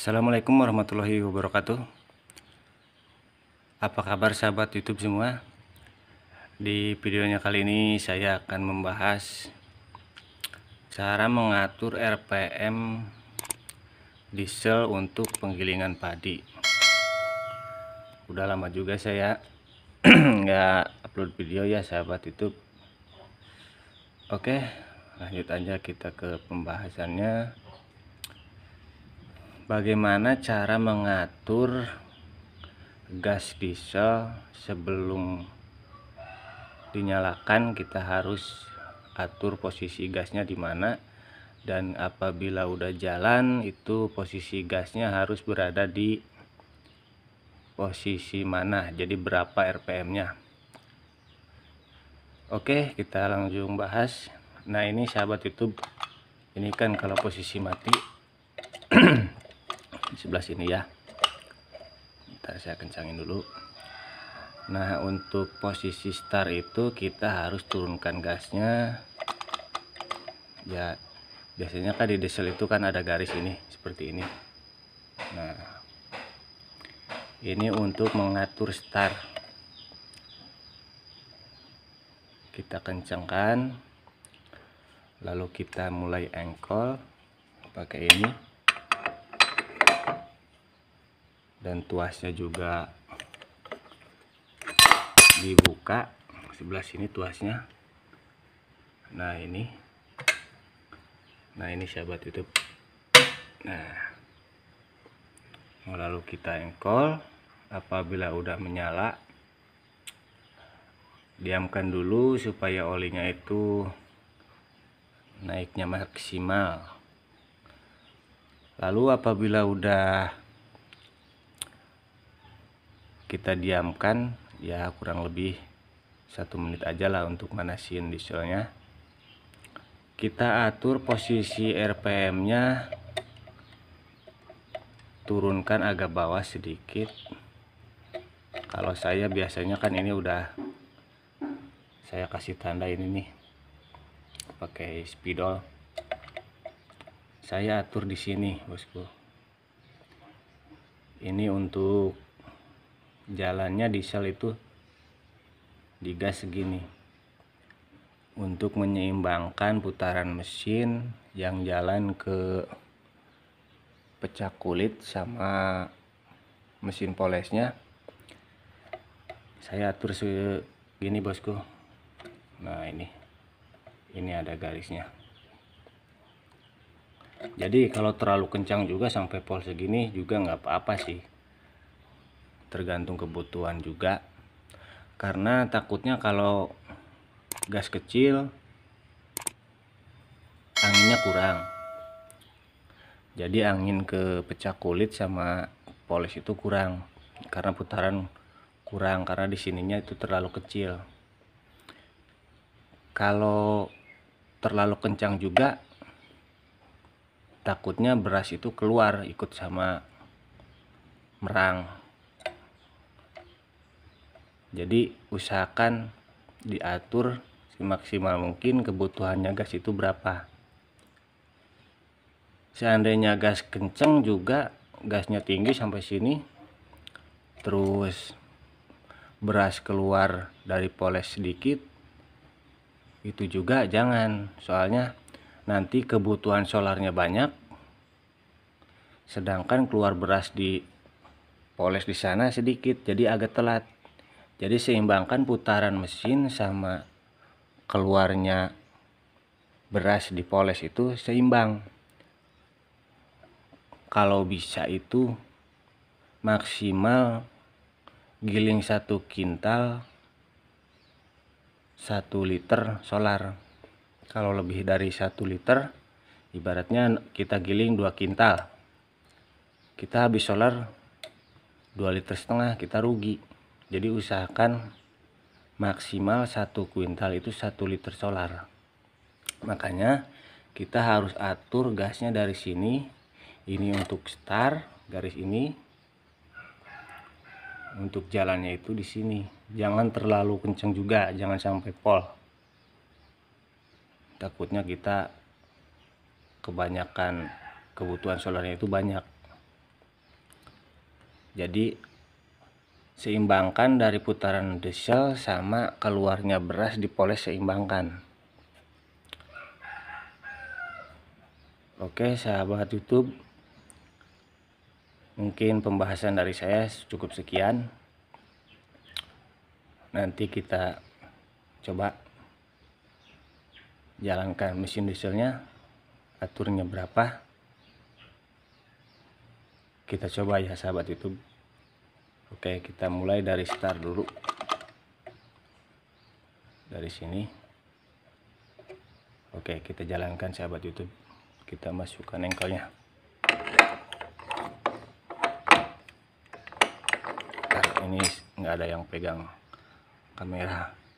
Assalamualaikum warahmatullahi wabarakatuh Apa kabar sahabat youtube semua Di videonya kali ini saya akan membahas Cara mengatur RPM diesel untuk penggilingan padi Udah lama juga saya nggak upload video ya sahabat youtube Oke lanjut aja kita ke pembahasannya bagaimana cara mengatur gas diesel sebelum dinyalakan kita harus atur posisi gasnya di mana dan apabila udah jalan itu posisi gasnya harus berada di posisi mana jadi berapa rpm nya oke kita langsung bahas nah ini sahabat youtube ini kan kalau posisi mati di sebelah sini ya ntar saya kencangin dulu nah untuk posisi start itu kita harus turunkan gasnya ya biasanya kan di diesel itu kan ada garis ini seperti ini nah ini untuk mengatur start kita kencangkan lalu kita mulai engkol pakai ini dan tuasnya juga dibuka sebelah sini tuasnya nah ini nah ini sahabat youtube nah lalu kita engkol apabila udah menyala diamkan dulu supaya olinya itu naiknya maksimal lalu apabila udah kita diamkan ya kurang lebih satu menit aja lah untuk manasin dieselnya kita atur posisi RPM nya turunkan agak bawah sedikit kalau saya biasanya kan ini udah saya kasih tanda ini nih pakai spidol saya atur di sini bosku ini untuk jalannya diesel itu digas segini untuk menyeimbangkan putaran mesin yang jalan ke pecah kulit sama mesin polesnya saya atur segini bosku nah ini ini ada garisnya jadi kalau terlalu kencang juga sampai pol segini juga nggak apa-apa sih tergantung kebutuhan juga karena takutnya kalau gas kecil anginnya kurang jadi angin ke pecah kulit sama polis itu kurang karena putaran kurang karena di sininya itu terlalu kecil kalau terlalu kencang juga takutnya beras itu keluar ikut sama merang jadi usahakan diatur semaksimal mungkin kebutuhannya gas itu berapa seandainya gas kenceng juga gasnya tinggi sampai sini terus beras keluar dari poles sedikit itu juga jangan soalnya nanti kebutuhan solarnya banyak sedangkan keluar beras di poles di sana sedikit jadi agak telat jadi seimbangkan putaran mesin sama keluarnya beras dipoles itu seimbang kalau bisa itu maksimal giling satu kintal satu liter solar kalau lebih dari satu liter ibaratnya kita giling dua kintal kita habis solar dua liter setengah kita rugi jadi usahakan maksimal satu kuintal itu satu liter solar makanya kita harus atur gasnya dari sini ini untuk start garis ini untuk jalannya itu di sini jangan terlalu kenceng juga jangan sampai pol takutnya kita kebanyakan kebutuhan solarnya itu banyak jadi seimbangkan dari putaran diesel sama keluarnya beras dipoles seimbangkan oke sahabat youtube mungkin pembahasan dari saya cukup sekian nanti kita coba jalankan mesin dieselnya aturnya berapa kita coba ya sahabat youtube Oke kita mulai dari start dulu dari sini Oke kita jalankan sahabat YouTube kita masukkan engkelnya ini nggak ada yang pegang kamera